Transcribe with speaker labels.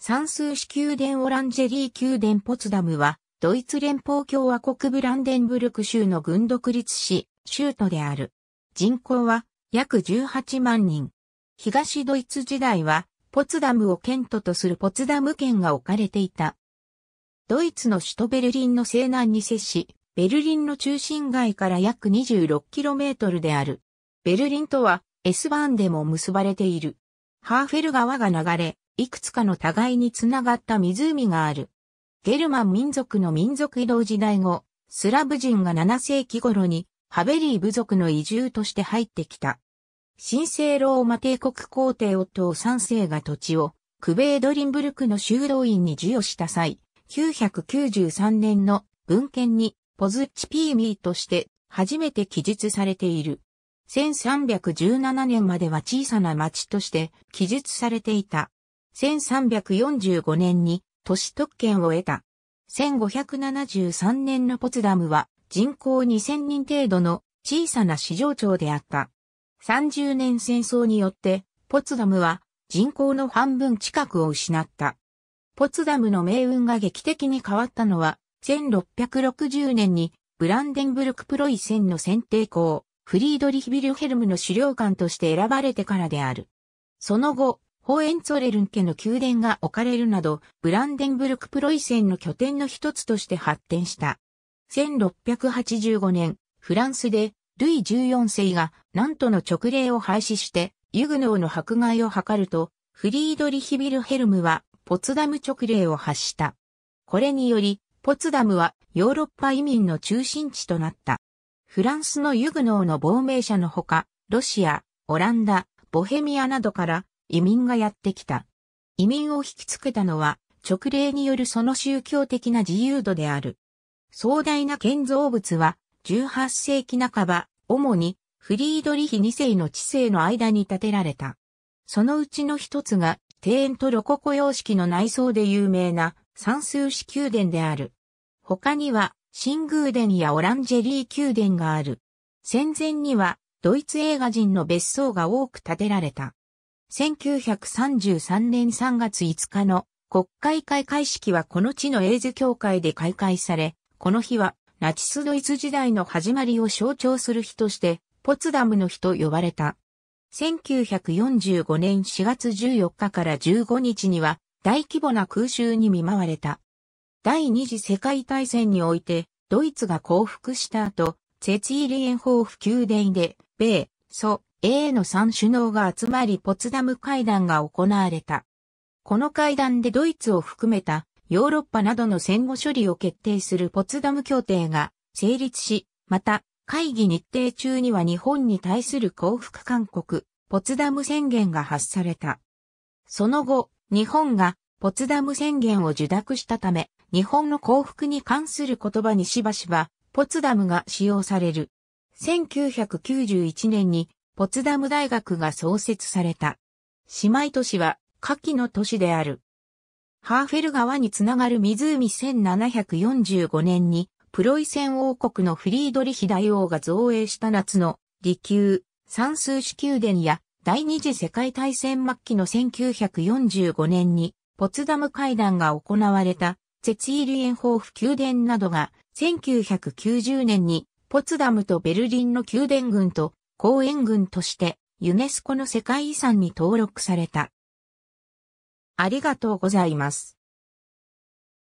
Speaker 1: 三数子宮殿オランジェリー宮殿ポツダムは、ドイツ連邦共和国ブランデンブルク州の軍独立市、州都である。人口は約18万人。東ドイツ時代は、ポツダムを県都とするポツダム県が置かれていた。ドイツの首都ベルリンの西南に接し、ベルリンの中心街から約 26km である。ベルリンとは S バーンでも結ばれている。ハーフェル川が流れ、いくつかの互いにつながった湖がある。ゲルマン民族の民族移動時代後、スラブ人が7世紀頃にハベリー部族の移住として入ってきた。神聖ローマ帝国皇帝夫を三3世が土地をクベードリンブルクの修道院に授与した際、993年の文献にポズッチピーミーとして初めて記述されている。1317年までは小さな町として記述されていた。1345年に都市特権を得た。1573年のポツダムは人口2000人程度の小さな市場町であった。30年戦争によってポツダムは人口の半分近くを失った。ポツダムの命運が劇的に変わったのは1660年にブランデンブルクプロイセンの選定校、フリードリヒビルヘルムの資料館として選ばれてからである。その後、ホーエンツォレルン家の宮殿が置かれるなど、ブランデンブルクプロイセンの拠点の一つとして発展した。1685年、フランスで、ルイ14世が、なんとの直令を廃止して、ユグノーの迫害を図ると、フリードリヒビルヘルムは、ポツダム直令を発した。これにより、ポツダムはヨーロッパ移民の中心地となった。フランスのユグノーの亡命者のほか、ロシア、オランダ、ボヘミアなどから移民がやってきた。移民を引きつけたのは、直令によるその宗教的な自由度である。壮大な建造物は、18世紀半ば、主にフリードリヒ2世の知性の間に建てられた。そのうちの一つが、庭園とロココ様式の内装で有名な算数式宮殿である。他には、新宮殿やオランジェリー宮殿がある。戦前には、ドイツ映画人の別荘が多く建てられた。1933年3月5日の国会開会式はこの地のエーズ協会で開会され、この日はナチスドイツ時代の始まりを象徴する日として、ポツダムの日と呼ばれた。1945年4月14日から15日には大規模な空襲に見舞われた。第二次世界大戦においてドイツが降伏した後、ツェツィーリエンホーフ宮殿で米、ソ、A の3首脳が集まりポツダム会談が行われた。この会談でドイツを含めたヨーロッパなどの戦後処理を決定するポツダム協定が成立し、また会議日程中には日本に対する降伏勧告、ポツダム宣言が発された。その後、日本がポツダム宣言を受諾したため、日本の降伏に関する言葉にしばしば、ポツダムが使用される。1991年にポツダム大学が創設された。姉妹都市は下記の都市である。ハーフェル川につながる湖1745年にプロイセン王国のフリードリヒ大王が造営した夏の利休、算数式宮殿や第二次世界大戦末期の1945年にポツダム会談が行われたゼツィーリエンホーフ宮殿などが1990年にポツダムとベルリンの宮殿群と公園群としてユネスコの世界遺産に登録された。ありがとうございます。